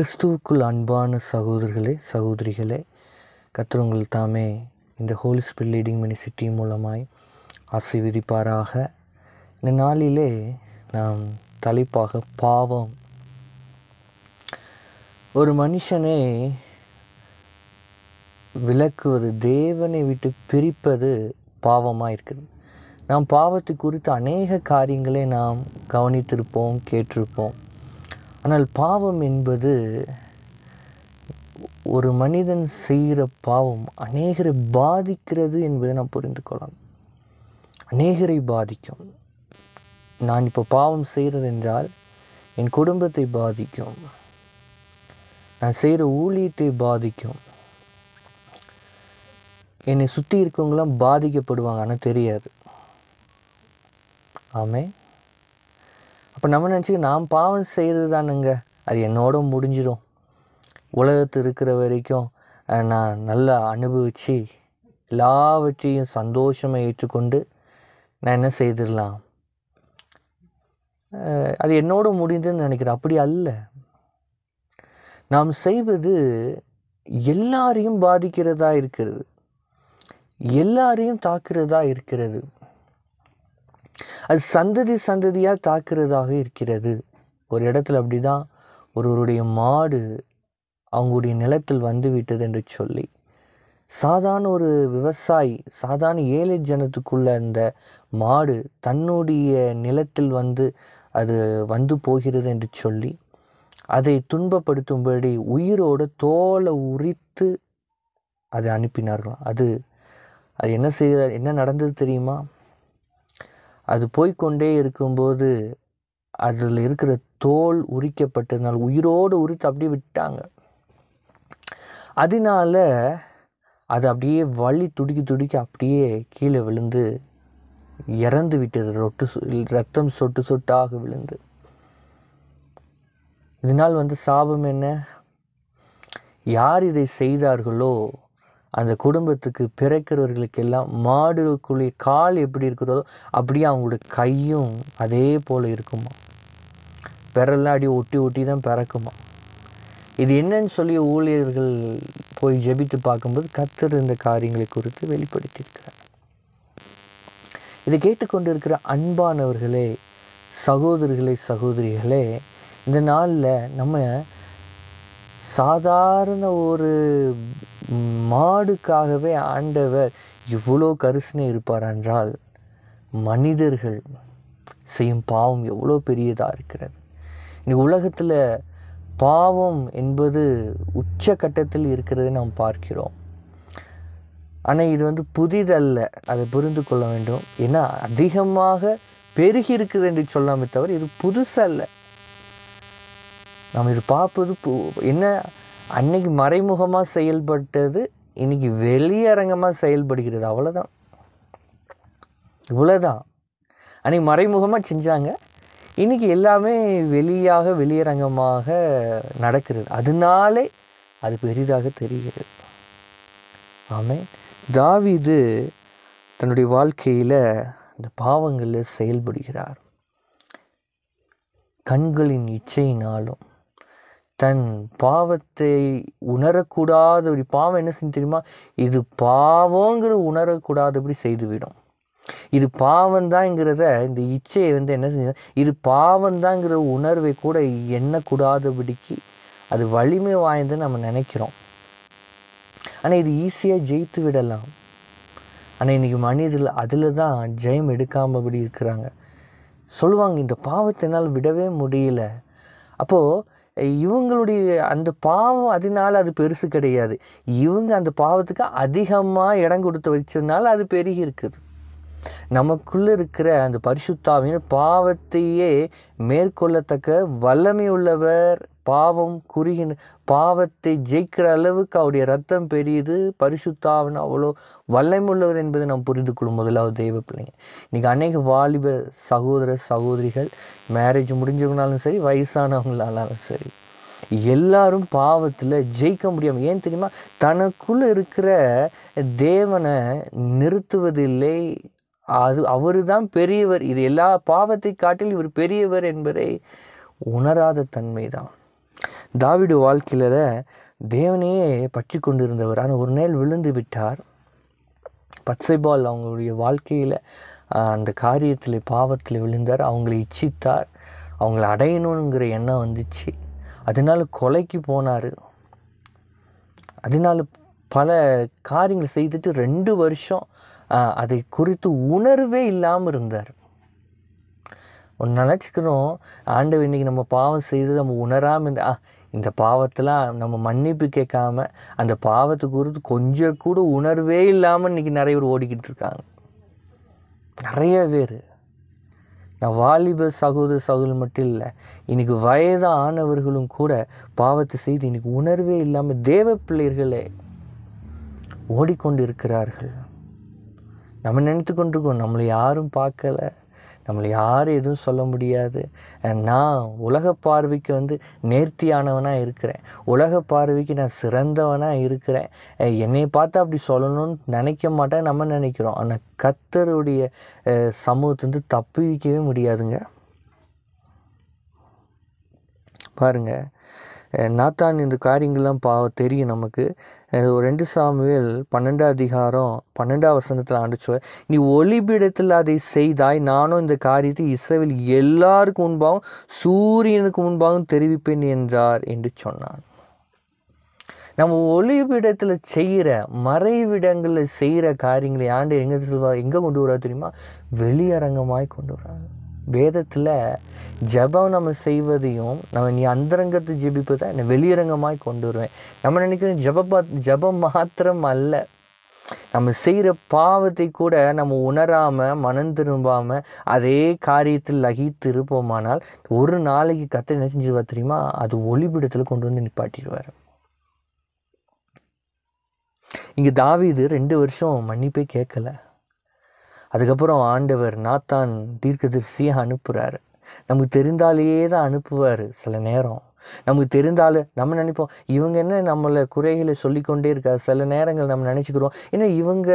கிறிஸ்துவுக்குள் அன்பான சகோதரர்களே சகோதரிகளே கத்துறவங்கள் தாமே இந்த ஹோலி ஸ்பிரிட் லீடிங் மினிசிட்டி மூலமாய் விதிப்பாராக இந்த நாளிலே நாம் தலைப்பாக பாவம் ஒரு மனுஷனை விளக்குவது தேவனை விட்டு பிரிப்பது பாவமாக இருக்குது நாம் பாவத்தை குறித்து அநேக காரியங்களை நாம் கவனித்திருப்போம் கேட்டிருப்போம் ஆனால் பாவம் என்பது ஒரு மனிதன் செய்கிற பாவம் அநேகரை பாதிக்கிறது என்பதை நாம் புரிந்து கொள்ளலாம் அநேகரை பாதிக்கும் நான் இப்போ பாவம் செய்கிறது என்றால் என் குடும்பத்தை பாதிக்கும் நான் செய்கிற ஊழியத்தை பாதிக்கும் என்னை சுற்றி இருக்கவங்களாம் பாதிக்கப்படுவாங்க ஆனால் தெரியாது ஆமே அப்போ நம்ம நினச்சிக்க நான் பாவம் செய்கிறது தானுங்க அது என்னோட முடிஞ்சிடும் உலகத்து இருக்கிற வரைக்கும் நான் நல்லா அனுபவித்து எல்லாவற்றையும் சந்தோஷமாக ஏற்றுக்கொண்டு நான் என்ன செய்திடலாம் அது என்னோட முடிந்ததுன்னு நினைக்கிறேன் அப்படி அல்ல நாம் செய்வது எல்லாரையும் பாதிக்கிறதா இருக்கிறது எல்லாரையும் தாக்கிறதா இருக்கிறது அது சந்ததி சந்ததியாக தாக்குறதாக இருக்கிறது ஒரு இடத்துல அப்படி தான் ஒருவருடைய மாடு அவங்களுடைய நிலத்தில் வந்து விட்டது என்று சொல்லி சாதாரண ஒரு விவசாயி சாதாரண ஏழை ஜனத்துக்குள்ள அந்த மாடு தன்னுடைய நிலத்தில் வந்து அது வந்து போகிறது என்று சொல்லி அதை துன்பப்படுத்தும்படி உயிரோட தோலை உரித்து அதை அனுப்பினார்களாம் அது அது என்ன செய்த என்ன நடந்தது தெரியுமா அது போய்கொண்டே இருக்கும்போது அதில் இருக்கிற தோல் உரிக்கப்பட்டதுனால் உயிரோடு உரித்து அப்படியே விட்டாங்க அதனால் அது அப்படியே வழி துடிக்கி துடிக்கி அப்படியே கீழே விழுந்து இறந்து விட்டது ரொட்டு ரத்தம் சொட்டு சொட்டாக விழுந்து இதனால் வந்து சாபம் என்ன யார் இதை செய்தார்களோ அந்த குடும்பத்துக்கு பிறக்கிறவர்களுக்கெல்லாம் மாடுக்குள்ளே கால் எப்படி இருக்குதோ அப்படியே அவங்களோட கையும் அதே போல் இருக்குமா பிறல்லாம் அடி ஒட்டி ஒட்டி தான் பிறக்குமா இது என்னன்னு சொல்லி ஊழியர்கள் போய் ஜெபித்து பார்க்கும்போது கத்தர் இந்த காரியங்களை குறித்து வெளிப்படுத்தியிருக்கிறார் இதை கேட்டுக்கொண்டிருக்கிற அன்பானவர்களே சகோதரிகளே சகோதரிகளே இந்த நாளில் நம்ம சாதாரண ஒரு மாடுக்காகவே ஆண்டவர் இவ்வளோ கரிசனை இருப்பார் என்றால் மனிதர்கள் செய்யும் பாவம் எவ்வளோ பெரியதாக இருக்கிறது இன்னைக்கு உலகத்தில் பாவம் என்பது உச்ச கட்டத்தில் இருக்கிறதை நாம் பார்க்கிறோம் ஆனால் இது வந்து புதிதல்ல அதை புரிந்து கொள்ள வேண்டும் ஏன்னா அதிகமாக பெருகி இருக்குது என்று சொல்லாமே தவிர இது புதுசல்ல நாம் இது பார்ப்பது என்ன அன்னைக்கு மறைமுகமாக செயல்பட்டது இன்றைக்கி வெளியரங்கமாக செயல்படுகிறது அவ்வளோதான் இவ்வளோதான் அன்றைக்கி மறைமுகமாக செஞ்சாங்க இன்றைக்கி எல்லாமே வெளியாக வெளியரங்கமாக நடக்கிறது அதனாலே அது பெரிதாக தெரிகிறது ஆமே தாவிது தன்னுடைய வாழ்க்கையில் இந்த பாவங்களில் செயல்படுகிறார் கண்களின் இச்சையினாலும் தன் பாவத்தை உணரக்கூடாதபடி பாவம் என்ன செய்யும் தெரியுமா இது பாவங்கிற உணரக்கூடாதபடி செய்துவிடும் இது பாவம்தாங்கிறத இந்த இச்சையை வந்து என்ன செஞ்ச இது பாவம்தாங்கிற உணர்வை கூட எண்ணக்கூடாதபடிக்கு அது வலிமை வாய்ந்து நம்ம நினைக்கிறோம் ஆனால் இது ஈஸியாக ஜெயித்து விடலாம் ஆனால் இன்றைக்கி மனிதர்கள் அதில் தான் ஜெயம் எடுக்காமபடி இருக்கிறாங்க சொல்லுவாங்க இந்த பாவத்தினால் விடவே முடியல அப்போது இவங்களுடைய அந்த பாவம் அதனால் அது பெருசு கிடையாது இவங்க அந்த பாவத்துக்கு அதிகமாக இடம் கொடுத்து வச்சதுனால அது பெருகி இருக்குது நமக்குள்ளே இருக்கிற அந்த பரிசுத்தாவின் பாவத்தையே மேற்கொள்ளத்தக்க வல்லமை உள்ளவர் பாவம் குறுகின பாவத்தை ஜெயிக்கிற அளவுக்கு அவருடைய ரத்தம் பெரியது பரிசுத்தாவின் அவ்வளோ வல்லமுள்ளவர் என்பதை நாம் புரிந்து கொள்ளும் முதலாவது தெய்வ பிள்ளைங்க இன்றைக்கி அநேக வாலிப சகோதர சகோதரிகள் மேரேஜ் முடிஞ்சவங்களாலும் சரி வயசானவங்களாலும் சரி எல்லாரும் பாவத்தில் ஜெயிக்க முடியாமல் ஏன் தெரியுமா தனக்குள்ளே இருக்கிற தேவனை நிறுத்துவதில்லை அது அவர் தான் பெரியவர் இது எல்லா பாவத்தை காட்டில் இவர் பெரியவர் என்பதை உணராத தன்மை தான் தாவிடு வாழ்க்கையில் தேவனையே பற்றி கொண்டிருந்தவர் ஆனால் ஒரு நாள் விழுந்து விட்டார் பச்சைபால் அவங்களுடைய வாழ்க்கையில் அந்த காரியத்தில் பாவத்தில் விழுந்தார் அவங்களை இச்சித்தார் அவங்கள அடையணுங்கிற எண்ணம் வந்துச்சு அதனால் கொலைக்கு போனார் அதனால் பல காரியங்கள் செய்துட்டு ரெண்டு வருஷம் அதை குறித்து உணர்வே இல்லாமல் இருந்தார் ஒன்று நினச்சிக்கணும் ஆண்டு இன்றைக்கி நம்ம பாவம் செய்து நம்ம உணராமல் இந்த இந்த பாவத்தெலாம் நம்ம மன்னிப்பு கேட்காம அந்த பாவத்தை குறித்து கொஞ்சம் கூட உணர்வே இல்லாமல் இன்றைக்கி நிறைய பேர் ஓடிக்கிட்டு இருக்காங்க நிறைய பேர் நான் வாலிப சகோதர சகோதரி மட்டும் இல்லை இன்றைக்கி வயதானவர்களும் கூட பாவத்தை செய்து இன்றைக்கி உணர்வே இல்லாமல் தேவ பிள்ளைகளே ஓடிக்கொண்டு இருக்கிறார்கள் நம்ம நினைத்து கொண்டிருக்கோம் நம்மளை யாரும் பார்க்கலை நம்மளை யாரும் எதுவும் சொல்ல முடியாது நான் உலக பார்வைக்கு வந்து நேர்த்தியானவனாக இருக்கிறேன் உலக பார்வைக்கு நான் சிறந்தவனாக இருக்கிறேன் என்னை பார்த்து அப்படி சொல்லணும்னு நினைக்க மாட்டேன் நம்ம நினைக்கிறோம் ஆனால் கத்தருடைய சமூகத்துலேருந்து தப்பிக்கவே முடியாதுங்க பாருங்கள் நாத்தான் இந்த காரியங்கள்லாம் பா தெரியும் நமக்கு ஒரு ரெண்டு சாமுவேல் பன்னெண்டாம் அதிகாரம் பன்னெண்டாம் வசனத்தில் ஆண்டுச்சுவ நீ ஒளிபீடத்தில் அதை செய்தாய் நானும் இந்த காரியத்தை இஸ்ரேவில் எல்லாருக்கும் முன்பாகவும் சூரியனுக்கு முன்பாகவும் தெரிவிப்பேன் என்றார் என்று சொன்னான் நம்ம ஒளிவிடத்தில் செய்கிற மறைவிடங்களில் செய்கிற காரியங்களை ஆண்டு எங்கே சொல்வா எங்கே கொண்டு வர தெரியுமா வெளியரங்கமாய் கொண்டு வராங்க வேதத்தில் ஜபம் நம்ம செய்வதையும் நம்ம நீ அந்தரங்கத்தை ஜெபிப்பதை என்னை வெளியரங்கமாய் கொண்டு வருவேன் நம்ம நினைக்கிறோம் ஜப ஜபம் மாத்திரம் அல்ல நம்ம செய்கிற பாவத்தை கூட நம்ம உணராமல் மனம் திரும்பாமல் அதே காரியத்தில் லகித்து இருப்போமானால் ஒரு நாளைக்கு கத்தை என்ன செஞ்சிருவா தெரியுமா அது ஒளிபிடத்தில் கொண்டு வந்து நிப்பாட்டிடுவார் இங்கே தாவி இது ரெண்டு வருஷம் மன்னிப்பே கேட்கலை அதுக்கப்புறம் ஆண்டவர் நாத்தான் தீர்க்கதரிசியாக அனுப்புகிறாரு நமக்கு தெரிந்தாலே தான் அனுப்புவார் சில நேரம் நமக்கு தெரிந்தாலும் நம்ம நினைப்போம் இவங்க என்ன நம்மளை குறைகளை சொல்லிக்கொண்டே இருக்கா சில நேரங்கள் நம்ம நினச்சிக்கிறோம் ஏன்னா இவங்க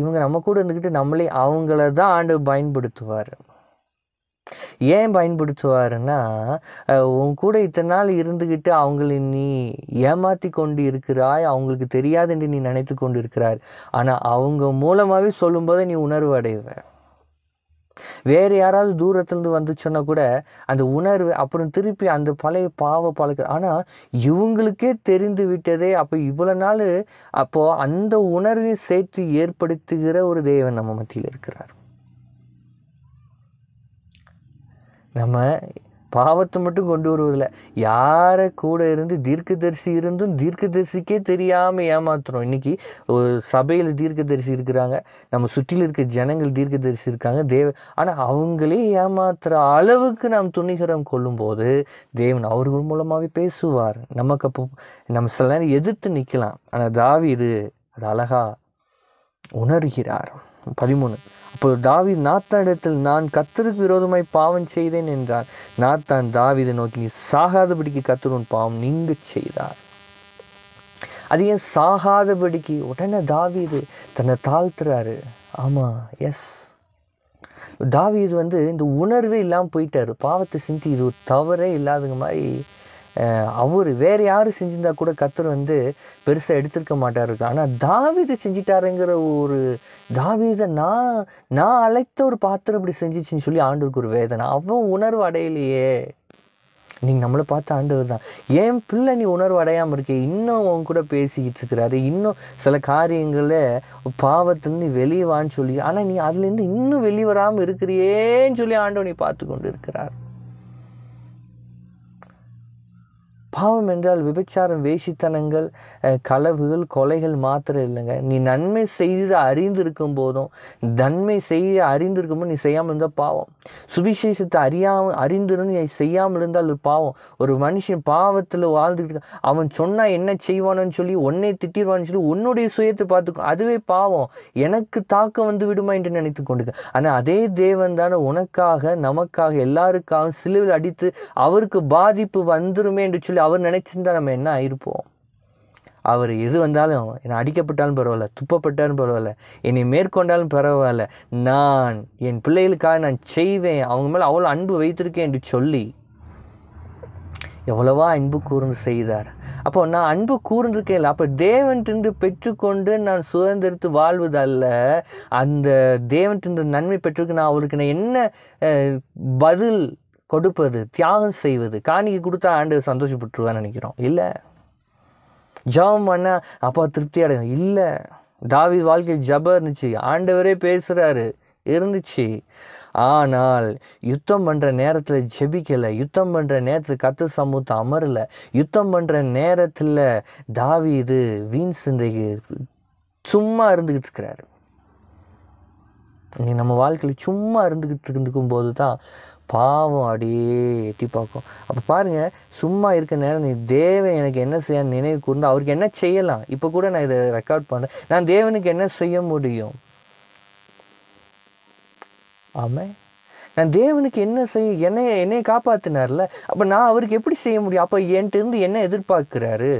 இவங்க நம்ம கூட இருந்துக்கிட்டு நம்மளே அவங்கள தான் ஆண்டு பயன்படுத்துவார் ஏன் பயன்படுத்துவாருன்னா உன் கூட இத்தனை நாள் இருந்துக்கிட்டு அவங்களை நீ ஏமாற்றி கொண்டு இருக்கிறாய் அவங்களுக்கு தெரியாது என்று நீ நினைத்து கொண்டு இருக்கிறார் ஆனால் அவங்க மூலமாகவே சொல்லும்போது நீ உணர்வு அடைவ வேறு யாராவது தூரத்துலேருந்து வந்து சொன்னால் கூட அந்த உணர்வு அப்புறம் திருப்பி அந்த பழைய பாவ பழக்க ஆனால் இவங்களுக்கே தெரிந்து விட்டதே அப்போ இவ்வளோ நாள் அப்போது அந்த உணர்வை சேர்த்து ஏற்படுத்துகிற ஒரு தேவன் நம்ம மத்தியில் இருக்கிறார் நம்ம பாவத்தை மட்டும் கொண்டு வருவதில்ல யாரை கூட இருந்து தீர்க்கதரிசி இருந்தும் தீர்க்கதரிசிக்கே தெரியாமல் ஏமாத்துறோம் இன்றைக்கி சபையில் தீர்க்கதரிசி இருக்கிறாங்க நம்ம சுற்றியில் இருக்க ஜனங்கள் தீர்க்கதரிசி இருக்காங்க தேவ ஆனால் அவங்களே ஏமாத்துகிற அளவுக்கு நாம் துணிகரம் கொள்ளும்போது தேவன் அவர்கள் மூலமாகவே பேசுவார் நமக்கு அப்போ நம்ம சில நேரம் எதிர்த்து நிற்கலாம் ஆனால் தாவி இது அது அழகாக உணர்கிறார் பதிமூணு அப்போது தாவித் நாத்தானிடத்தில் நான் கத்தருக்கு விரோதமாய் பாவம் செய்தேன் என்றார் நாத்தான் தாவிதை நோக்கி நீ சாகாதபடிக்கு கத்தருன் பாவம் நீங்க செய்தார் அது ஏன் சாகாதபடிக்கு உடனே தாவிது தன்னை தாழ்த்துறாரு ஆமாம் எஸ் தாவிது வந்து இந்த உணர்வே இல்லாமல் போயிட்டார் பாவத்தை சிந்தி இது ஒரு தவறே இல்லாதங்க மாதிரி அவர் வேறு யார் செஞ்சிருந்தா கூட கத்தர் வந்து பெருசாக எடுத்திருக்க மாட்டார் ஆனால் தாவிதை செஞ்சிட்டாருங்கிற ஒரு தாவிதை நான் நான் அழைத்த ஒரு பாத்திரம் இப்படி செஞ்சிச்சின்னு சொல்லி ஆண்டுக்கு ஒரு வேதனை அவன் உணர்வு அடையலையே நீங்கள் நம்மளை பார்த்து ஆண்டவர் தான் என் பிள்ளை நீ உணர்வு அடையாமல் இருக்கே இன்னும் உன் கூட பேசிக்கிட்டு இருக்கிறாரு இன்னும் சில காரியங்களை பாவத்துலேருந்து வெளியே வான்னு சொல்லி ஆனால் நீ அதுலேருந்து இன்னும் வெளியே வராமல் இருக்கிறியேன்னு சொல்லி ஆண்டவன் நீ பார்த்து கொண்டு இருக்கிறார் பாவம் என்றால் விபச்சாரம் வேஷித்தனங்கள் களவுகள் கொலைகள் மாத்திரம் இல்லைங்க நீ நன்மை செய்து அறிந்திருக்கும் போதும் நன்மை செய்ய அறிந்திருக்கும் போது நீ செய்யாமல் இருந்தால் பாவம் சுவிசேஷத்தை அறியா அறிந்திருந்து நீ செய்யாமல் இருந்தால் ஒரு பாவம் ஒரு மனுஷன் பாவத்தில் வாழ்ந்துக்கிட்டு அவன் சொன்னால் என்ன செய்வானு சொல்லி உன்னை திட்டிடுவான்னு சொல்லி உன்னுடைய சுயத்தை பார்த்துக்கும் அதுவே பாவம் எனக்கு தாக்கம் வந்து விடுமா என்று நினைத்து கொண்டு ஆனால் அதே தேவன் தானே உனக்காக நமக்காக எல்லாருக்காகவும் சிலுவில் அடித்து அவருக்கு பாதிப்பு வந்துருமே என்று சொல்லி அவர் நினச்சிருந்தா நம்ம என்ன ஆயிருப்போம் அவர் எது வந்தாலும் என்னை அடிக்கப்பட்டாலும் பரவாயில்ல துப்பப்பட்டாலும் பரவாயில்ல என்னை மேற்கொண்டாலும் பரவாயில்ல நான் என் பிள்ளைகளுக்காக நான் செய்வேன் அவங்க மேலே அவ்வளோ அன்பு வைத்திருக்கேன் என்று சொல்லி எவ்வளவா அன்பு கூர்ந்து செய்தார் அப்போ நான் அன்பு இல்லை அப்போ தேவன்ட்டு பெற்றுக்கொண்டு நான் சுதந்திரத்து வாழ்வதல்ல அந்த தேவன்றிருந்து நன்மை பெற்றுக்கு நான் அவருக்கு நான் என்ன பதில் கொடுப்பது தியாகம் செய்வது காணிக்கு கொடுத்தா ஆண்டு சந்தோஷப்பட்டுருவான்னு நினைக்கிறோம் இல்லை ஜபம் பண்ணால் அப்பா திருப்தி அடையும் இல்லை தாவி வாழ்க்கையில் ஜபம் இருந்துச்சு ஆண்டவரே பேசுகிறாரு இருந்துச்சு ஆனால் யுத்தம் பண்ணுற நேரத்தில் ஜெபிக்கலை யுத்தம் பண்ணுற நேரத்தில் கத்து சமூகத்தை அமரலை யுத்தம் பண்ணுற நேரத்தில் தாவி இது வீண் சிந்தைக்கு சும்மா இருந்துக்கிட்டு இருக்கிறாரு நம்ம வாழ்க்கையில் சும்மா இருந்துக்கிட்டு போது தான் பாவம் அப்படியே எட்டி பார்க்கும் அப்போ பாருங்கள் சும்மா இருக்க நேரம் நீ தேவன் எனக்கு என்ன செய்ய நினைவு கூர்ந்து அவருக்கு என்ன செய்யலாம் இப்போ கூட நான் இதை ரெக்கார்ட் பண்ணுறேன் நான் தேவனுக்கு என்ன செய்ய முடியும் ஆமாம் நான் தேவனுக்கு என்ன செய்ய என்னை என்னையை காப்பாற்றினார்ல அப்போ நான் அவருக்கு எப்படி செய்ய முடியும் அப்போ என்கிட்டருந்து என்ன எதிர்பார்க்குறாரு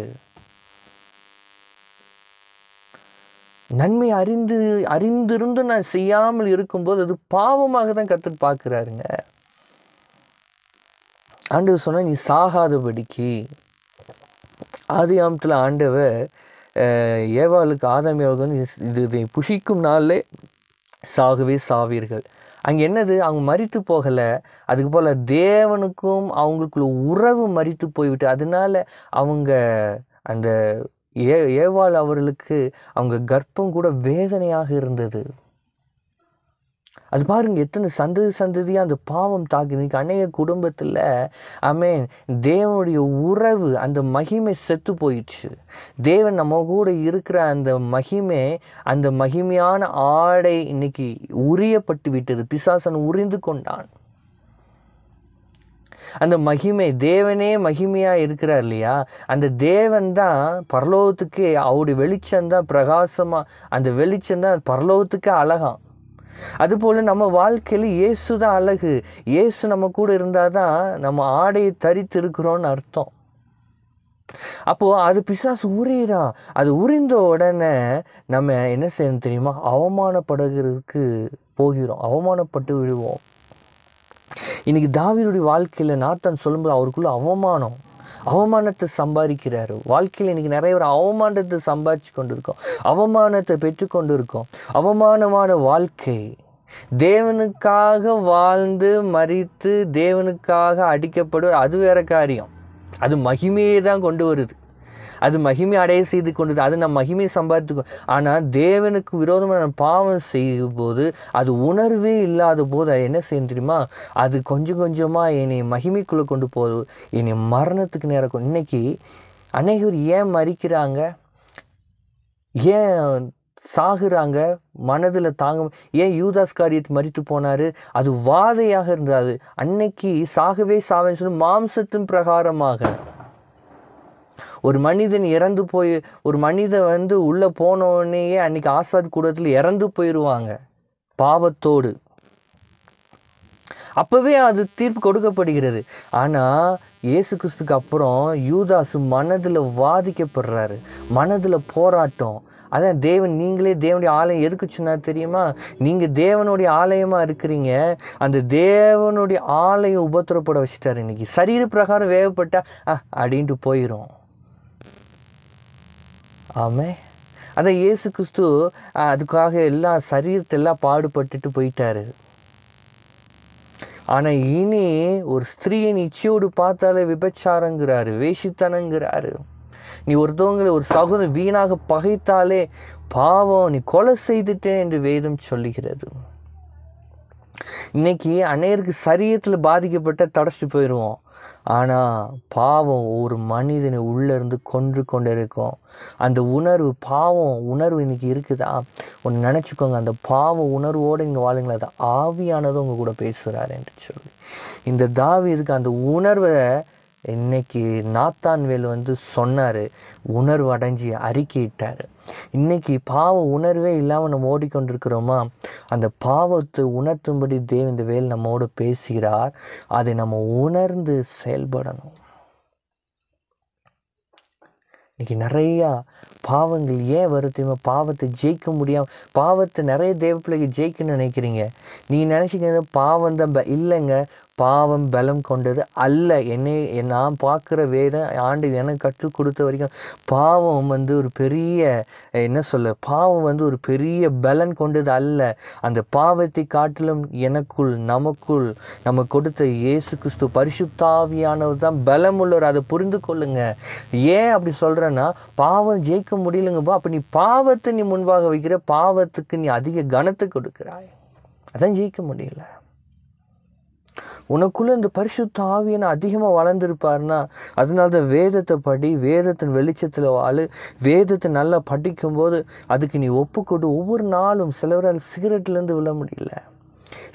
நன்மை அறிந்து அறிந்திருந்து நான் செய்யாமல் இருக்கும்போது அது பாவமாக தான் கற்று பார்க்குறாருங்க ஆண்டவர் சொன்னால் நீ சாகாதபடிக்கு ஆதி ஆமத்தில் ஆண்டவர் ஏவாளுக்கு ஆதாமியாவுக்கு இது இதை புஷிக்கும் நாளில் சாகவே சாவீர்கள் அங்கே என்னது அவங்க மறித்து போகலை அதுக்கு போல் தேவனுக்கும் அவங்களுக்குள்ள உறவு மறித்து போய்விட்டு அதனால் அவங்க அந்த ஏ ஏவாள் அவர்களுக்கு அவங்க கர்ப்பம் கூட வேதனையாக இருந்தது அது பாருங்கள் எத்தனை சந்ததி சந்ததியாக அந்த பாவம் தாக்குதுக்கு அநேக குடும்பத்தில் அமேன் தேவனுடைய உறவு அந்த மகிமை செத்து போயிடுச்சு தேவன் நம்ம கூட இருக்கிற அந்த மகிமை அந்த மகிமையான ஆடை இன்னைக்கு உரியப்பட்டு விட்டது பிசாசன் உறிந்து கொண்டான் அந்த மகிமை தேவனே மகிமையாக இருக்கிறார் இல்லையா அந்த தேவன் தான் பரலோகத்துக்கு அவருடைய வெளிச்சம் தான் பிரகாசமாக அந்த வெளிச்சம் தான் பரலோகத்துக்கே அழகான் அதுபோல் நம்ம வாழ்க்கையில் இயேசு தான் அழகு இயேசு நம்ம கூட இருந்தால் தான் நம்ம ஆடையை தரித்து இருக்கிறோன்னு அர்த்தம் அப்போது அது பிசாசு உரியிறான் அது உரிந்த உடனே நம்ம என்ன செய்யணும் தெரியுமா அவமானப்படுகிறதுக்கு போகிறோம் அவமானப்பட்டு விழுவோம் இன்றைக்கி தாவியருடைய வாழ்க்கையில் நாத்தன் சொல்லும்போது அவருக்குள்ள அவமானம் அவமானத்தை சம்பாதிக்கிறாரு வாழ்க்கையில் இன்றைக்கி நிறைய பேர் அவமானத்தை சம்பாதிச்சு கொண்டு இருக்கோம் அவமானத்தை கொண்டு இருக்கோம் அவமானமான வாழ்க்கை தேவனுக்காக வாழ்ந்து மறித்து தேவனுக்காக அடிக்கப்படுவது அது வேற காரியம் அது மகிமையை தான் கொண்டு வருது அது மகிமை அடைய செய்து கொண்டது அது நம் மகிமை சம்பாதித்து ஆனால் தேவனுக்கு விரோதமாக நம்ம பாவம் செய்யும் போது அது உணர்வே இல்லாத போது அது என்ன செய்யும் தெரியுமா அது கொஞ்சம் கொஞ்சமாக என்னை மகிமைக்குள்ளே கொண்டு போகுது என்னை மரணத்துக்கு நேரம் இன்னைக்கு அநேகர் ஏன் மறிக்கிறாங்க ஏன் சாகுறாங்க மனதில் தாங்க ஏன் யூதாஸ் மறித்து போனார் அது வாதையாக இருந்தாது அன்னைக்கு சாகவே சாவேன்னு சொல்லி மாம்சத்தின் பிரகாரமாக ஒரு மனிதன் இறந்து போய் ஒரு மனிதன் வந்து உள்ளே போனோடனேயே அன்னைக்கு ஆசாத் கூடத்தில் இறந்து போயிடுவாங்க பாவத்தோடு அப்போவே அது தீர்ப்பு கொடுக்கப்படுகிறது ஆனால் இயேசு கிறிஸ்துக்கு அப்புறம் யூதாசு மனதில் வாதிக்கப்படுறாரு மனதில் போராட்டம் அதான் தேவன் நீங்களே தேவனுடைய ஆலயம் எதுக்கு சொன்னா தெரியுமா நீங்கள் தேவனுடைய ஆலயமாக இருக்கிறீங்க அந்த தேவனுடைய ஆலயம் உபத்திரப்பட வச்சுட்டாரு இன்னைக்கு சரீர பிரகாரம் வேகப்பட்டா அப்படின்ட்டு போயிடும் ஆமே அந்த இயேசு கிறிஸ்து அதுக்காக எல்லா சரீரத்தெல்லாம் பாடுபட்டுட்டு போயிட்டாரு ஆனால் இனி ஒரு ஸ்திரீயை நிச்சயோடு பார்த்தாலே விபச்சாரங்கிறாரு வேஷித்தனங்கிறாரு நீ ஒருத்தவங்களை ஒரு சகோதரன் வீணாக பகைத்தாலே பாவம் நீ கொலை செய்துட்டேன் என்று வேதம் சொல்லுகிறது இன்னைக்கு அநேருக்கு சரீரத்தில் பாதிக்கப்பட்ட தடைச்சிட்டு போயிடுவோம் ஆனால் பாவம் ஒரு மனிதனை உள்ளேருந்து கொன்று கொண்டு இருக்கும் அந்த உணர்வு பாவம் உணர்வு இன்றைக்கி இருக்குதா ஒன்று நினச்சிக்கோங்க அந்த பாவ உணர்வோடு இங்கே வாழுங்களா அது ஆவியானது உங்கள் கூட என்று சொல்லி இந்த தாவி இருக்கு அந்த உணர்வை இன்னைக்கு நாத்தான்வேல் வந்து சொன்னார் உணர்வு அடைஞ்சி அறிக்கையிட்டார் இன்னைக்கு பாவ உணர்வே இல்லாமல் நம்ம ஓடிக்கொண்டிருக்கிறோமா அந்த பாவத்தை உணர்த்தும்படி தேவ இந்த வேல் நம்மோடு பேசுகிறார் அதை நம்ம உணர்ந்து செயல்படணும் இன்னைக்கு நிறையா பாவங்கள் ஏன் வருது பாவத்தை ஜெயிக்க முடியாமல் பாவத்தை நிறைய தேவ பிள்ளைக்கு ஜெயிக்கணும்னு நினைக்கிறீங்க நீங்கள் நினச்சிக்கிறது பாவம் தான் இல்லைங்க பாவம் பலம் கொண்டது அல்ல என்னை நான் பார்க்குற வேத ஆண்டு எனக்கு கற்றுக் கொடுத்த வரைக்கும் பாவம் வந்து ஒரு பெரிய என்ன சொல்ல பாவம் வந்து ஒரு பெரிய பலன் கொண்டது அல்ல அந்த பாவத்தை காட்டிலும் எனக்குள் நமக்குள் நம்ம கொடுத்த இயேசு கிறிஸ்து பரிசுத்தாவியானவர் தான் பலம் உள்ளவர் அதை புரிந்து கொள்ளுங்க ஏன் அப்படி சொல்கிறேன்னா பாவம் ஜெயிக்க முடியலங்கப்போ அப்போ நீ பாவத்தை நீ முன்பாக வைக்கிற பாவத்துக்கு நீ அதிக கனத்தை கொடுக்குறாய் அதான் ஜெயிக்க முடியல உனக்குள்ளே இந்த பரிசுத்த ஆவியனை அதிகமாக வளர்ந்துருப்பாருன்னா அதனால தான் வேதத்தை படி வேதத்தின் வெளிச்சத்தில் வாழு வேதத்தை நல்லா படிக்கும்போது அதுக்கு நீ ஒப்புக்கொண்டு ஒவ்வொரு நாளும் சிலவரால் சிகரெட்லேருந்து விழ முடியல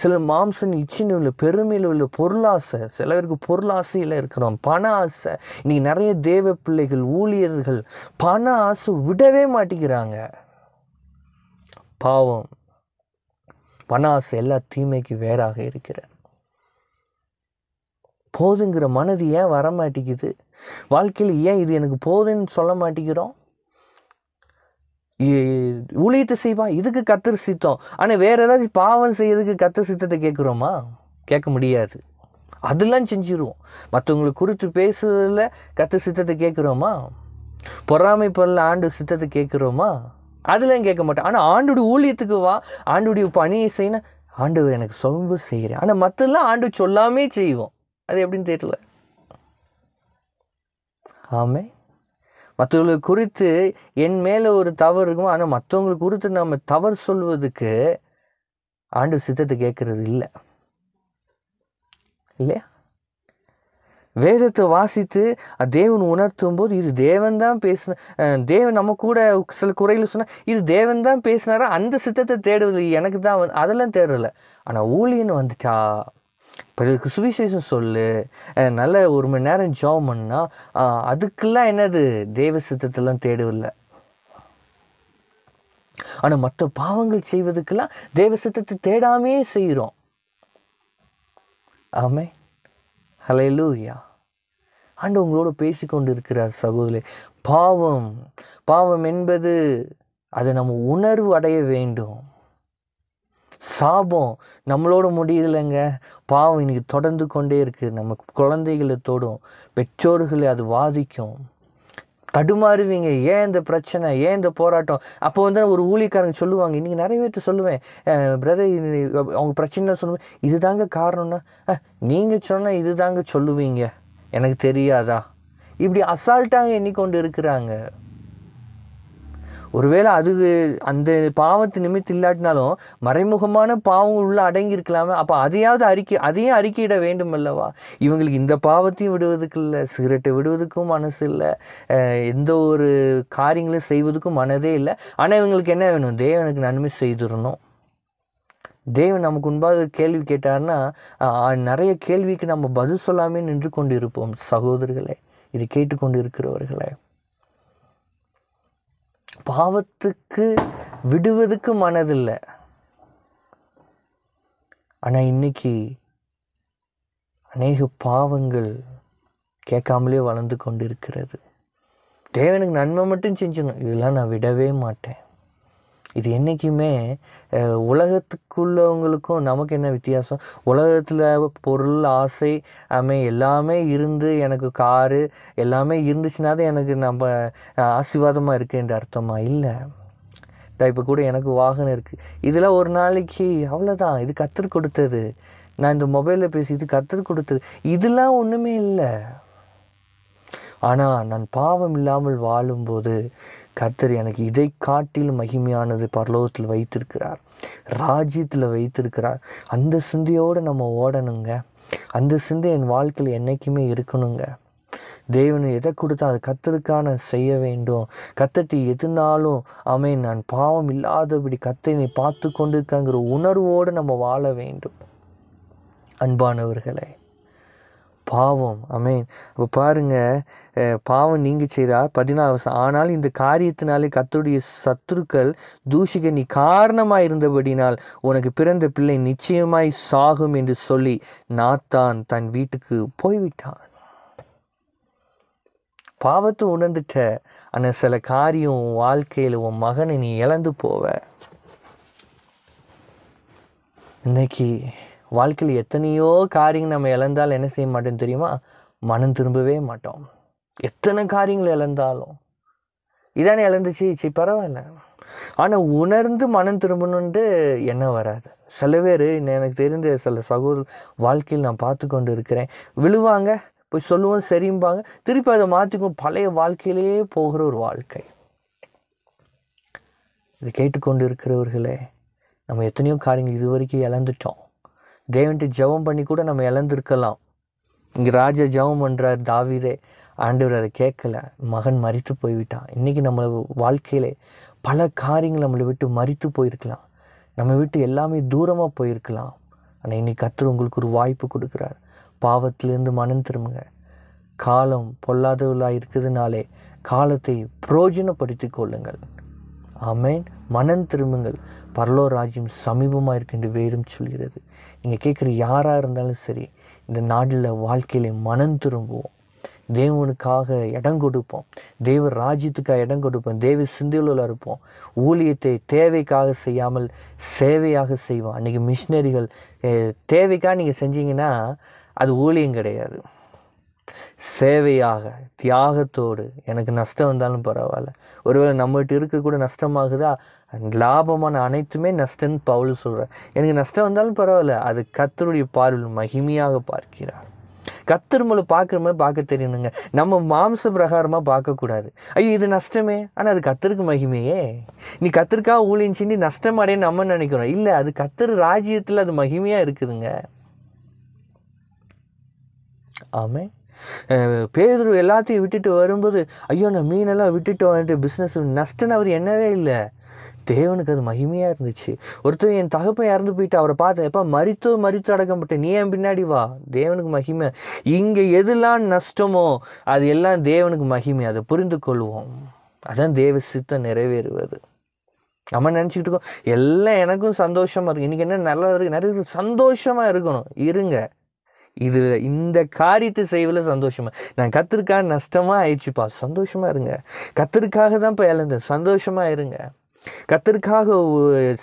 சிலர் மாம்சன் இச்சின் உள்ள பெருமையில் உள்ள பொருளாசை சிலவருக்கு பொருளாசையில் இருக்கிறோம் பண ஆசை நீ நிறைய தேவ பிள்ளைகள் ஊழியர்கள் பண ஆசை விடவே மாட்டேங்கிறாங்க பாவம் பண ஆசை எல்லா தீமைக்கு வேறாக இருக்கிற போதுங்கிற மனது ஏன் வர மாட்டேங்குது வாழ்க்கையில் ஏன் இது எனக்கு போதுன்னு சொல்ல மாட்டேங்கிறோம் ஊழியத்தை செய்வான் இதுக்கு கத்தர் சித்தம் ஆனால் வேறு ஏதாச்சும் பாவம் செய்யறதுக்கு கத்தர் சித்தத்தை கேட்குறோமா கேட்க முடியாது அதெல்லாம் செஞ்சிருவோம் மற்றவங்களை குறித்து பேசுறதில் கத்து சித்தத்தை கேட்குறோமா பொறாமை பொருள் ஆண்டு சித்தத்தை கேட்குறோமா அதெல்லாம் கேட்க மாட்டேன் ஆனால் ஆண்டோட ஊழியத்துக்கு வா ஆண்டுடைய பணியை செய்யணும் ஆண்டவர் எனக்கு சொல்லும் செய்கிறேன் ஆனால் மற்றெல்லாம் ஆண்டு சொல்லாமே செய்வோம் அது எப்படின்னு தெரியல ஆமே மற்றவர்களை குறித்து என் மேலே ஒரு தவறு இருக்கும் ஆனால் மற்றவங்களுக்கு குறித்து நம்ம தவறு சொல்வதுக்கு ஆண்டு சித்தத்தை கேட்கறது இல்லை இல்லையா வேதத்தை வாசித்து தேவன் உணர்த்தும் போது இது தேவன் தான் பேசின தேவன் நம்ம கூட சில குறையில் சொன்னால் இது தேவன் தான் பேசினாரா அந்த சித்தத்தை தேடுவது எனக்கு தான் வந்து அதெல்லாம் தேடலை ஆனால் ஊழியன்னு வந்துச்சா பிறகு சுவிசேஷம் சொல்லு நல்ல ஒரு மணி நேரம் ஜாப் பண்ணால் அதுக்கெல்லாம் என்னது தெய்வ சித்தத்தெல்லாம் தேடவில்லை ஆனால் மற்ற பாவங்கள் செய்வதுக்கெல்லாம் தேவ சித்தத்தை தேடாமையே செய்கிறோம் ஆமே ஹலே லூயா ஆண்டு உங்களோட பேசிக்கொண்டு இருக்கிறார் சகோதரி பாவம் பாவம் என்பது அதை நம்ம உணர்வு அடைய வேண்டும் சாபம் நம்மளோட முடியலைங்க பாவம் இன்றைக்கி தொடர்ந்து கொண்டே இருக்குது நம்ம குழந்தைகளை தொடும் பெற்றோர்களை அது வாதிக்கும் தடுமாறுவீங்க ஏன் இந்த பிரச்சனை ஏன் இந்த போராட்டம் அப்போ வந்து ஒரு ஊழியக்காரங்க சொல்லுவாங்க இன்றைக்கி நிறைய பேர்த்து சொல்லுவேன் பிரதர் அவங்க பிரச்சனை சொல்லுவேன் இது தாங்க காரணம்னா நீங்கள் சொன்னால் இது தாங்க சொல்லுவீங்க எனக்கு தெரியாதா இப்படி அசால்ட்டாக எண்ணிக்கொண்டு இருக்கிறாங்க ஒருவேளை அது அந்த பாவத்து நிமித்து இல்லாட்டினாலும் மறைமுகமான பாவம் உள்ள அடங்கி இருக்கலாமே அப்போ அதையாவது அறிக்கை அதையும் அறிக்கையிட வேண்டும் அல்லவா இவங்களுக்கு இந்த பாவத்தையும் விடுவதுக்கு இல்லை சிகரெட்டை விடுவதுக்கும் மனசு இல்லை எந்த ஒரு காரியங்களும் செய்வதுக்கும் மனதே இல்லை ஆனால் இவங்களுக்கு என்ன வேணும் தேவனுக்கு நன்மை செய்திடணும் தேவன் நமக்கு முன்பாக கேள்வி கேட்டார்னா நிறைய கேள்விக்கு நம்ம பதில் சொல்லாமே நின்று கொண்டு இருப்போம் சகோதரர்களே இதை கேட்டுக்கொண்டு இருக்கிறவர்களே பாவத்துக்கு விடுவதுக்கு மனதில்லை ஆனால் இன்றைக்கி அநேக பாவங்கள் கேட்காமலே வளர்ந்து கொண்டு இருக்கிறது தேவனுக்கு நன்மை மட்டும் செஞ்சிடணும் இதெல்லாம் நான் விடவே மாட்டேன் இது என்றைக்குமே உலகத்துக்குள்ளவங்களுக்கும் நமக்கு என்ன வித்தியாசம் உலகத்தில் பொருள் ஆசை அமை எல்லாமே இருந்து எனக்கு காரு எல்லாமே இருந்துச்சுன்னா தான் எனக்கு நம்ம ஆசீர்வாதமாக இருக்குன்ற அர்த்தமாக இல்லை இந்த இப்போ கூட எனக்கு வாகனம் இருக்குது இதெல்லாம் ஒரு நாளைக்கு அவ்வளோதான் இது கற்றுக் கொடுத்தது நான் இந்த மொபைலில் பேசி இது கற்றுக் கொடுத்தது இதெல்லாம் ஒன்றுமே இல்லை ஆனால் நான் பாவம் இல்லாமல் வாழும்போது கர்த்தர் எனக்கு இதை காட்டில் மகிமையானது பரலோகத்தில் வைத்திருக்கிறார் ராஜ்யத்தில் வைத்திருக்கிறார் அந்த சிந்தையோடு நம்ம ஓடணுங்க அந்த சிந்தை என் வாழ்க்கையில் என்றைக்குமே இருக்கணுங்க தேவனை எதை கொடுத்தா அது கத்தருக்கான செய்ய வேண்டும் கத்தட்டி எதுனாலும் அமை நான் பாவம் இல்லாதபடி கத்தை நீ பார்த்து கொண்டிருக்காங்கிற உணர்வோடு நம்ம வாழ வேண்டும் அன்பானவர்களே பாவம் அமேன் அப்போ பாருங்கள் பாவம் நீங்கள் செய்தா வருஷம் ஆனால் இந்த காரியத்தினாலே கத்தருடைய சத்துருக்கள் தூஷிக்க நீ காரணமாக இருந்தபடினால் உனக்கு பிறந்த பிள்ளை நிச்சயமாய் சாகும் என்று சொல்லி நாத்தான் தன் வீட்டுக்கு போய்விட்டான் பாவத்தை உணர்ந்துட்ட ஆனால் சில காரியம் உன் வாழ்க்கையில் உன் மகனை நீ இழந்து போவ இன்னைக்கு வாழ்க்கையில் எத்தனையோ காரியங்கள் நம்ம இழந்தால் என்ன செய்ய மாட்டோம் தெரியுமா மனம் திரும்பவே மாட்டோம் எத்தனை காரியங்கள் இழந்தாலும் இதானே இழந்துச்சு சரி பரவாயில்ல ஆனால் உணர்ந்து மனம் திரும்பணுன்ட்டு என்ன வராது சில பேர் எனக்கு தெரிந்த சில சகோதர வாழ்க்கையில் நான் பார்த்து கொண்டு இருக்கிறேன் விழுவாங்க போய் சொல்லுவோம் சரிம்பாங்க திருப்பி அதை மாற்றிக்கும் பழைய வாழ்க்கையிலேயே போகிற ஒரு வாழ்க்கை இதை கேட்டுக்கொண்டு இருக்கிறவர்களே நம்ம எத்தனையோ காரியங்கள் இது வரைக்கும் இழந்துட்டோம் தேவன்ட்டு ஜெபம் பண்ணி கூட நம்ம இழந்திருக்கலாம் இங்கே ராஜா ஜெபம் பண்ணுறார் தாவீரே ஆண்டவர் அதை கேட்கல மகன் மறித்து போய்விட்டான் இன்றைக்கி நம்ம வாழ்க்கையில் பல காரியங்கள் நம்மளை விட்டு மறித்து போயிருக்கலாம் நம்ம விட்டு எல்லாமே தூரமாக போயிருக்கலாம் ஆனால் இன்றைக்கி கத்தர் உங்களுக்கு ஒரு வாய்ப்பு கொடுக்குறார் பாவத்திலேருந்து மனம் திரும்புங்க காலம் பொல்லாதவர்களாக இருக்கிறதுனாலே காலத்தை புரோஜனப்படுத்தி கொள்ளுங்கள் ஆமேன் மனம் திரும்புங்கள் பரலோ ராஜ்யம் சமீபமாக இருக்குன்னு வேதம் சொல்கிறது நீங்கள் கேட்குற யாராக இருந்தாலும் சரி இந்த நாடில் வாழ்க்கையில மனம் திரும்புவோம் தேவனுக்காக இடம் கொடுப்போம் தேவ ராஜ்யத்துக்காக இடம் கொடுப்போம் தேவ சிந்தையுள்ள இருப்போம் ஊழியத்தை தேவைக்காக செய்யாமல் சேவையாக செய்வோம் அன்றைக்கி மிஷினரிகள் தேவைக்காக நீங்கள் செஞ்சீங்கன்னா அது ஊழியம் கிடையாது சேவையாக தியாகத்தோடு எனக்கு நஷ்டம் வந்தாலும் பரவாயில்ல ஒருவேளை நம்மகிட்ட இருக்கக்கூட நஷ்டமாகுதா லாபமான அனைத்துமே நஷ்டன்னு பவுல் சொல்கிறார் எனக்கு நஷ்டம் வந்தாலும் பரவாயில்ல அது கத்தருடைய பார்வையில் மகிமையாக பார்க்கிறார் மூலம் பார்க்குற மாதிரி பார்க்க தெரியணுங்க நம்ம மாம்ச பிரகாரமாக பார்க்கக்கூடாது ஐயோ இது நஷ்டமே ஆனால் அது கத்தருக்கு மகிமையே நீ கத்திற்காக ஊழியன் நஷ்டம் அடைய நம்ம நினைக்கிறோம் இல்லை அது கத்தர் ராஜ்யத்தில் அது மகிமையாக இருக்குதுங்க ஆமே பேரு எல்லாத்தையும் விட்டுட்டு வரும்போது ஐயோ நான் மீனெல்லாம் விட்டுட்டு வந்துட்டு பிஸ்னஸ் நஷ்டன்னு அவர் என்னவே இல்லை தேவனுக்கு அது மகிமையாக இருந்துச்சு ஒருத்தர் என் தகப்பன் இறந்து போயிட்டு அவரை பார்த்தேன் எப்போ மறித்து மறித்து அடக்கப்பட்டு நீ என் பின்னாடி வா தேவனுக்கு மகிமை இங்கே எதுலாம் நஷ்டமோ அது எல்லாம் தேவனுக்கு மகிமை அதை புரிந்து கொள்வோம் அதான் தேவ சித்தம் நிறைவேறுவது நம்ம நினச்சிக்கிட்டு இருக்கோம் எல்லாம் எனக்கும் சந்தோஷமாக இருக்கும் இன்றைக்கி என்ன நல்லா இருக்குது நிறைய சந்தோஷமாக இருக்கணும் இருங்க இது இந்த காரியத்தை செய்வதில் சந்தோஷமாக நான் கத்திருக்காக நஷ்டமாக ஆயிடுச்சுப்பா சந்தோஷமாக இருங்க கத்திருக்காக தான் இப்போ இழந்தேன் சந்தோஷமாக இருங்க கத்திருக்காக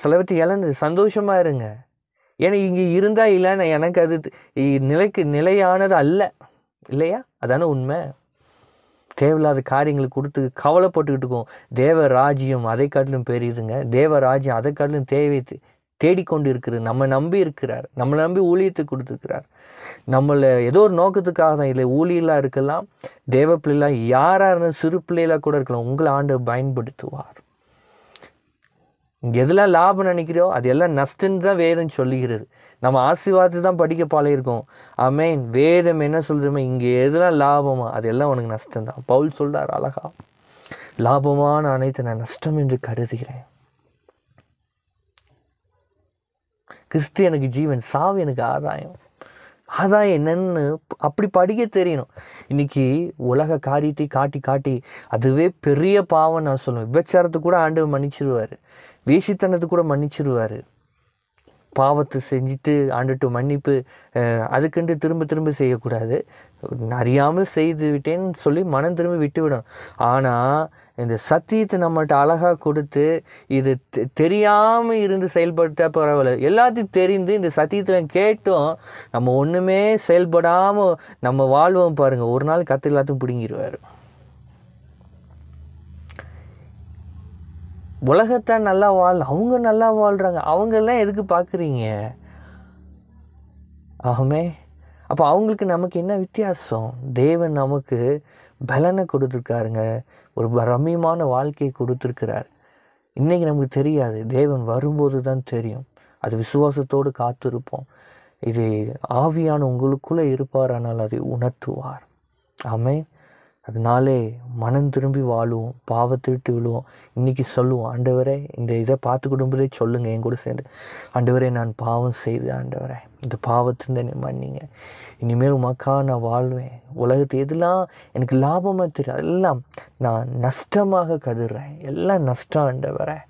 சிலவற்றை இழந்து சந்தோஷமாக இருங்க ஏன்னா இங்கே இருந்தால் இல்லைன்னா எனக்கு அது நிலைக்கு நிலையானது அல்ல இல்லையா அதான உண்மை தேவையில்லாத காரியங்களை கொடுத்து கவலைப்பட்டுக்கிட்டு இருக்கோம் தேவ ராஜ்யம் அதை காட்டிலும் பெரியதுங்க தேவ ராஜ்யம் அதை காட்டிலும் தேவை தேடிக்கொண்டு இருக்கிறது நம்ம நம்பி இருக்கிறார் நம்மளை நம்பி ஊழியத்தை கொடுத்துருக்கிறார் நம்மளை ஏதோ ஒரு நோக்கத்துக்காக தான் இல்லை ஊழியெல்லாம் இருக்கலாம் தேவ பிள்ளைலாம் யாராக இருந்தாலும் சிறு பிள்ளைகளாக கூட இருக்கலாம் உங்களை ஆண்டு பயன்படுத்துவார் எதெல்லாம் லாபம் நினைக்கிறோ அது எல்லாம் நஷ்டன்னு தான் வேதம் சொல்லுகிறது நம்ம ஆசீர்வாதத்தை தான் படிக்க பழகிருக்கோம் அமேன் வேதம் என்ன சொல்கிறோமோ இங்கே எதெல்லாம் லாபமா அதெல்லாம் உனக்கு நஷ்டம் தான் பவுல் சொல்கிறார் அழகா லாபமான அனைத்து நான் நஷ்டம் என்று கருதுகிறேன் கிறிஸ்து எனக்கு ஜீவன் சாவு எனக்கு ஆதாயம் ஆதாயம் என்னன்னு அப்படி படிக்க தெரியணும் இன்னைக்கு உலக காரியத்தை காட்டி காட்டி அதுவே பெரிய பாவம் நான் சொல்லுவேன் விபச்சாரத்தை கூட ஆண்டு மன்னிச்சிருவார் வேசித்தனத்தை கூட மன்னிச்சிருவார் பாவத்தை செஞ்சுட்டு ஆண்டுட்டு மன்னிப்பு அதுக்கென்று திரும்ப திரும்ப செய்யக்கூடாது அறியாமல் செய்து விட்டேன்னு சொல்லி மனம் திரும்ப விட்டுவிடும் ஆனால் இந்த சத்தியத்தை நம்மகிட்ட அழகாக கொடுத்து இது தெரியாமல் இருந்து செயல்பட்டால் பரவாயில்ல எல்லாத்தையும் தெரிந்து இந்த சத்தியத்தில் கேட்டும் நம்ம ஒன்றுமே செயல்படாமல் நம்ம வாழ்வோம் பாருங்கள் ஒரு நாள் கற்று எல்லாத்தையும் பிடுங்கிடுவார் உலகத்தை நல்லா வாழ் அவங்க நல்லா வாழ்கிறாங்க அவங்கெல்லாம் எதுக்கு பார்க்குறீங்க ஆகமே அப்போ அவங்களுக்கு நமக்கு என்ன வித்தியாசம் தேவன் நமக்கு பலனை கொடுத்துருக்காருங்க ஒரு ரம்மியமான வாழ்க்கையை கொடுத்துருக்கிறார் இன்றைக்கி நமக்கு தெரியாது தேவன் வரும்போது தான் தெரியும் அது விசுவாசத்தோடு காத்திருப்போம் இது ஆவியான உங்களுக்குள்ளே இருப்பார் ஆனால் அதை உணர்த்துவார் ஆமே அதனாலே மனம் திரும்பி வாழுவோம் பாவத்தை விட்டு விழுவோம் இன்றைக்கி சொல்லுவோம் ஆண்டவரே இந்த இதை பார்த்து கொடுக்கும்போதே சொல்லுங்கள் என் கூட சேர்ந்து ஆண்டவரே நான் பாவம் செய்து ஆண்டவரே இந்த பாவத்திலிருந்து என்னை மன்னிங்க இனிமேல் உமக்கா நான் வாழ்வேன் உலகத்தை எதெல்லாம் எனக்கு லாபமாக தெரியும் அதெல்லாம் நான் நஷ்டமாக கதிர்றேன் எல்லாம் நஷ்டம் ஆண்டவரேன்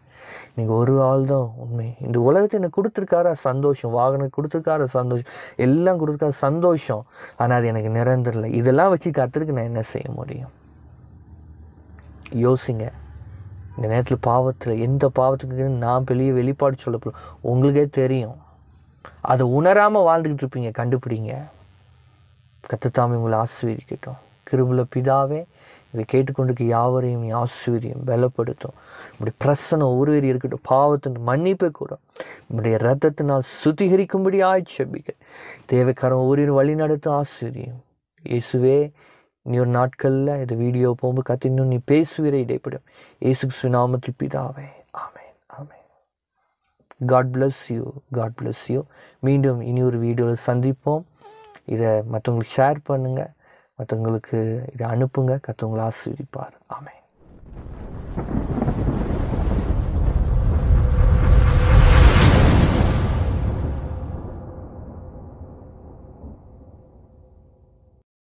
நீங்கள் ஒரு ஆள் தான் உண்மை இந்த உலகத்தை எனக்கு கொடுத்துருக்கார சந்தோஷம் வாகனம் கொடுத்துருக்கார சந்தோஷம் எல்லாம் கொடுத்துருக்காரு சந்தோஷம் ஆனால் அது எனக்கு நிரந்தரல இதெல்லாம் வச்சு கற்றுக்கு நான் என்ன செய்ய முடியும் யோசிங்க இந்த நேரத்தில் பாவத்தில் எந்த பாவத்துக்கு நான் பெரிய வெளிப்பாடு சொல்லப்படும் உங்களுக்கே தெரியும் அதை உணராமல் வாழ்ந்துக்கிட்டு இருப்பீங்க கண்டுபிடிங்க கத்துத்தாமி உங்களை ஆசீர்வதிக்கட்டும் கிருபுல பிதாவே இதை கேட்டுக்கொண்டுக்கு யாவரையும் ஆசீரியம் பலப்படுத்தும் நம்முடைய பிரசனம் ஒருவர் இருக்கட்டும் பாவத்தின் மன்னிப்பை கூட நம்முடைய ரத்தத்தினால் சுத்திகரிக்கும்படி ஆய்ச்சபிக்க தேவைக்காரன் ஒருவர் வழி நடத்த ஆசீரியம் இயேசுவே நீ ஒரு நாட்களில் இந்த வீடியோ போகும்போது கத்தி இன்னும் நீ பேசுவீரை இடைப்படும் ஏசு சுனாமத்தில் பிதாவே ஆமேன் ஆமேன் God bless you God bless you மீண்டும் இனி ஒரு வீடியோவில் சந்திப்போம் இதை மற்றவங்களுக்கு ஷேர் பண்ணுங்கள் மற்றவங்களுக்கு இதை அனுப்புங்க கற்றுவங்களா ஆசீர்வதிப்பார் ஆமே